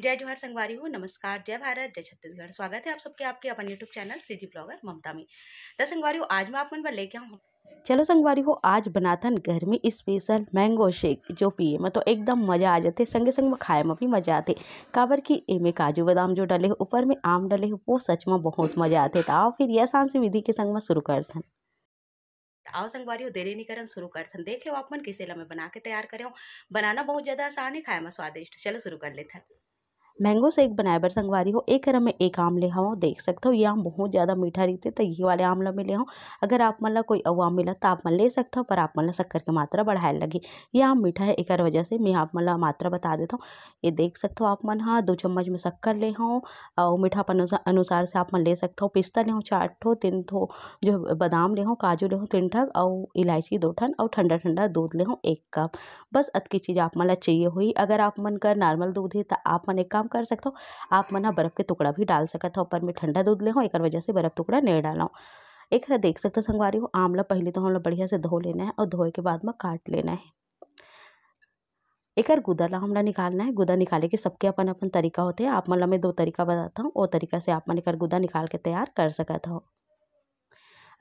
जय जोहर संगवारी हो नमस्कार जय भारत जय छत्तीसगढ़ स्वागत है आप सबके आपके अपन YouTube channel C G blogger Mamta में तो संगवारी हो आज मैं आप मन पर लेके आऊँ चलो संगवारी हो आज बनाथन घर में स्पेशल मैंगो शेक जो पिए मैं तो एकदम मज़ा आ जाते संगे संग में खाए में भी मज़ा आते काबर की में काजू बादाम जो डले हो ऊपर में आम डले हो वो सच में बहुत मज़ा आते तो आओ फिर यह सांस विधि के संग में शुरू कर थन तो आओ संगवारी हो देरी नहीं करन शुरू थन देख लो आप मन किसे लमे बना के तैयार करे हो बनाना बहुत ज़्यादा आसान है खाए में स्वादिष्ट चलो शुरू कर लेथन मैंगो शेक बनाए बर संगवारी हो एक घर में एक आम ले हूँ देख सकते हो ये आम बहुत ज़्यादा मीठा रहते तो यही वाले आम में ले हूँ अगर आप मतलब कोई अव आम मिला तो आप मन मतलब ले सकते हो पर आप मतलब शक्कर की मात्रा बढ़ाए लगी ये आम मीठा है एक वजह से मैं आप मन मतलब मात्रा बता देता हूँ ये देख सकते हो आप मन मतलब, हाँ दो चम्मच में शक्कर ले हो और मीठापन अनुसार से आप मन ले सकते हो पिस्ता ले हो चार ठो तीन ठो जो बादाम ले हो काजू ले हो तीन ठग और इलायची दो ठन और ठंडा ठंडा दूध ले हो एक कप बस की चीज़ आप मन चाहिए हुई अगर आप मन कर नॉर्मल दूध है तो आप मन एक काम कर सकते हो आप मना बर्फ़ के टुकड़ा भी डाल सकते हो ऊपर में ठंडा दूध ले हो एक वजह से बर्फ़ टुकड़ा नहीं डाला एक हरा देख सकते हो संगवारी हो आमला पहले तो हम लोग बढ़िया से धो लेना है और धोए के बाद में काट लेना है एक गुदा ला हमला निकालना है गुदा निकाले के सबके अपन अपन तरीका होते हैं आप मतलब मैं दो तरीका बताता हूँ वो तरीका से आप मन एक गुदा निकाल के तैयार कर सकता हो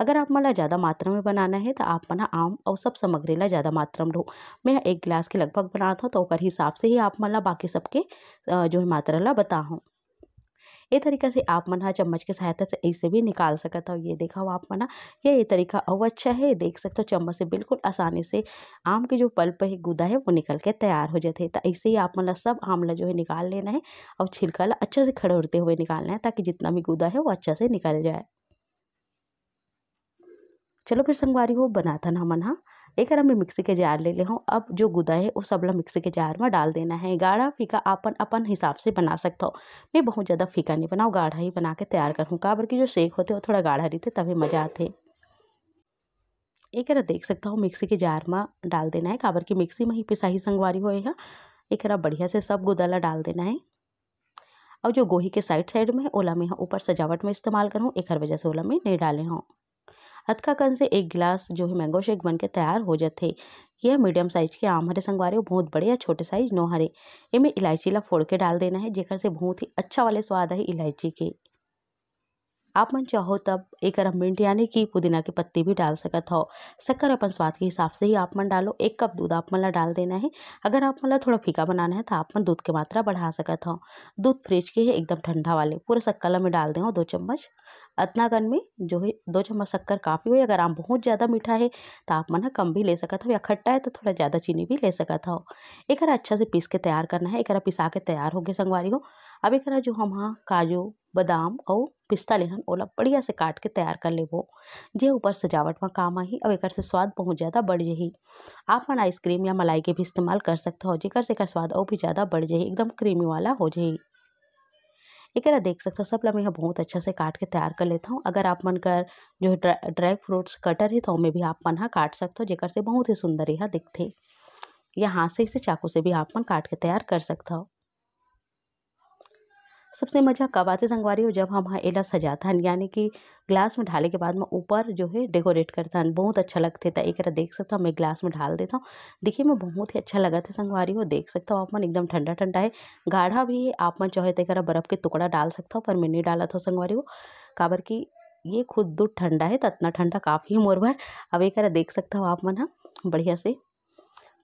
अगर आप माला ज़्यादा मात्रा में बनाना है तो आप मना आम और सब सामग्री ला ज़्यादा मात्रा में लो मैं एक गिलास के लगभग बना था तो ओकर हिसाब से ही आप माला बाकी सबके जो है मात्रा ला बता हूँ ये तरीका से आप मना चम्मच के सहायता से ऐसे भी निकाल सकता हो ये देखा हो आप मना ये ये तरीका और अच्छा है देख सकते हो चम्मच से बिल्कुल आसानी से आम के जो पल्प है गुदा है वो निकल के तैयार हो जाते हैं तो ऐसे ही आप मना सब आमला जो है निकाल लेना है और छिलका ला अच्छे से खड़े हुए निकालना है ताकि जितना भी गुदा है वो अच्छा से निकल जाए चलो फिर संगवारी हो बनाथन हमन हा एकर हमें मिक्सी के जार ले ले हूँ अब जो गुदा है वो सबला मिक्सी के जार में डाल देना है गाढ़ा फीका अपन अपन हिसाब से बना सकता हूँ मैं बहुत ज़्यादा फीका नहीं बनाऊँ गाढ़ा ही बना के तैयार करूँ काबर की जो शेक होते वो थोड़ा गाढ़ा रहते तभी मज़ा आते एक देख सकता हूँ मिक्सी के जार में डाल देना है काबर की मिक्सी में ही पिसाही संगवारी हो एक बढ़िया से सब गुदाला डाल देना है और जो गोही के साइड साइड में ओला में ऊपर सजावट में इस्तेमाल करूँ एक वजह से ओला में नहीं डाले हूँ हथकाकन से एक गिलास जो है मैंगो शेक बन के तैयार हो जाते यह मीडियम साइज के आम हरे संगवारे बहुत बड़े या छोटे साइज नो हरे इमें इलायची ला फोड़ के डाल देना है जेकर से बहुत ही अच्छा वाले स्वाद है इलायची के। आप मन चाहो तब एक अरब मिनट यानी कि पुदीना की पत्ती भी डाल सकत हो शक्कर अपन स्वाद के हिसाब से ही आप मन डालो एक कप दूध आप मन डाल देना है अगर आप मन थोड़ा फीका बनाना है तो आप मन दूध की मात्रा बढ़ा सकत हो दूध फ्रिज के है एकदम ठंडा वाले पूरे शक्कर में डाल दें दो चम्मच अतना गन में जो है दो चम्मच शक्कर काफ़ी हुई अगर आम बहुत ज़्यादा मीठा है तो आप मना कम भी ले सकता हो या खट्टा है तो थोड़ा ज़्यादा चीनी भी ले सकता हो एक अच्छा से पीस के तैयार करना है एक पिसा के तैयार हो गए संगवारी हो अब एक जो हम हाँ काजू बादाम और पिस्ता लेहन ओला बढ़िया से काट के तैयार कर लेबो जे ऊपर सजावट में काम आही अब एकर से स्वाद बहुत ज़्यादा बढ़ जाही आप मन आइसक्रीम या मलाई के भी इस्तेमाल कर सकते हो जेकर से का स्वाद और भी ज़्यादा बढ़ जाही एकदम क्रीमी वाला हो जाही एक देख सकते हो सब लोग मैं यहाँ बहुत अच्छा से काट के तैयार कर लेता हूँ अगर आप मन कर जो ड्राई ड्राई फ्रूट्स कटर है तो उनमें भी आप मन हाँ काट सकते हो जेकर से बहुत ही सुंदर यहाँ दिखते या हाथ से इसे चाकू से भी आप मन काट के तैयार कर सकते हो सबसे मज़ा कब आते संगवारी हो जब हम एला सजाथन यानी कि ग्लास में ढाले के बाद मैं ऊपर जो है डेकोरेट करता है बहुत अच्छा लगते था एक देख सकता हूँ मैं ग्लास में ढाल देता हूँ देखिए मैं बहुत ही अच्छा लगा था संगवारी हो देख हूँ आप मन एकदम ठंडा ठंडा है गाढ़ा भी है आप मन चाहे तो एक बर्फ़ के टुकड़ा डाल सकता हूँ पर मैं नहीं डाला था संगवारी हो काबर की ये खुद दूध तो ठंडा है तो इतना ठंडा काफ़ी है मोर भर अब एक देख सकता हूँ आप मन हाँ, बढ़िया से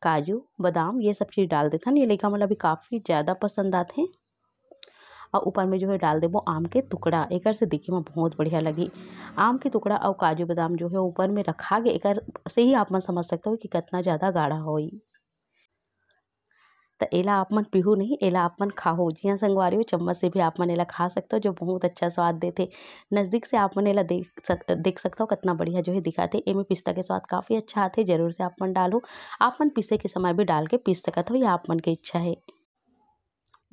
काजू बादाम ये सब चीज़ डाल देते हैं ये लेखा मतलब अभी काफ़ी ज़्यादा पसंद आते हैं और ऊपर में जो है डाल देबो आम के टुकड़ा एक से देखे में बहुत बढ़िया लगी आम के टुकड़ा और काजू बादाम जो है ऊपर में रखा गया एक से ही आप मन समझ सकते हो कि कितना ज़्यादा गाढ़ा हो तो एला आप मन पीहू नहीं एला आप मन खाओ जी हाँ संगवारी हो चम्मच से भी आप मन एला खा सकते हो जो बहुत अच्छा स्वाद देते नज़दीक से आप मन एला देख सक देख सकते हो कितना बढ़िया जो है दिखाते एमे पिस्ता के स्वाद काफ़ी अच्छा आते जरूर से आप मन डालो आप मन पीसे के समय भी डाल के पीस सकते हो या आप मन की इच्छा है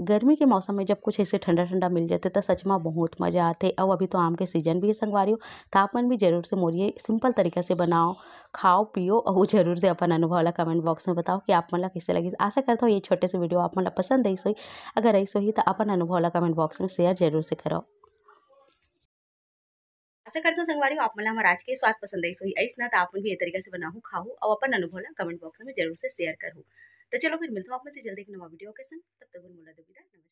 गर्मी के मौसम में जब कुछ ऐसे ठंडा ठंडा मिल जाते तो सच में बहुत मज़ा आते और अभी तो आम के सीजन भी है संगवारी तापमान भी जरूर से मोरिए सिंपल तरीके से बनाओ खाओ पियो और जरूर से अपन अनुभव ला कमेंट बॉक्स में बताओ कि आप मन मतलब ला कैसे लगी आशा करता हूँ ये छोटे से वीडियो आप मन मतलब ला पसंद आई सोई अगर आई सोई तो अपन अनुभव ला कमेंट बॉक्स में शेयर जरूर से करो आशा करता हूँ संगवारी आप मला मतलब हमारा आज के स्वाद पसंद आई सोई ऐसा ना तो आप भी ये तरीके से बनाऊ खाऊ और अपन अनुभव ला कमेंट बॉक्स में जरूर से शेयर करूँ तो चलो फिर मिलता हूँ आप मुझे जल्दी एक नवा वीडियो के संग तब तक मुलाकात नमस्कार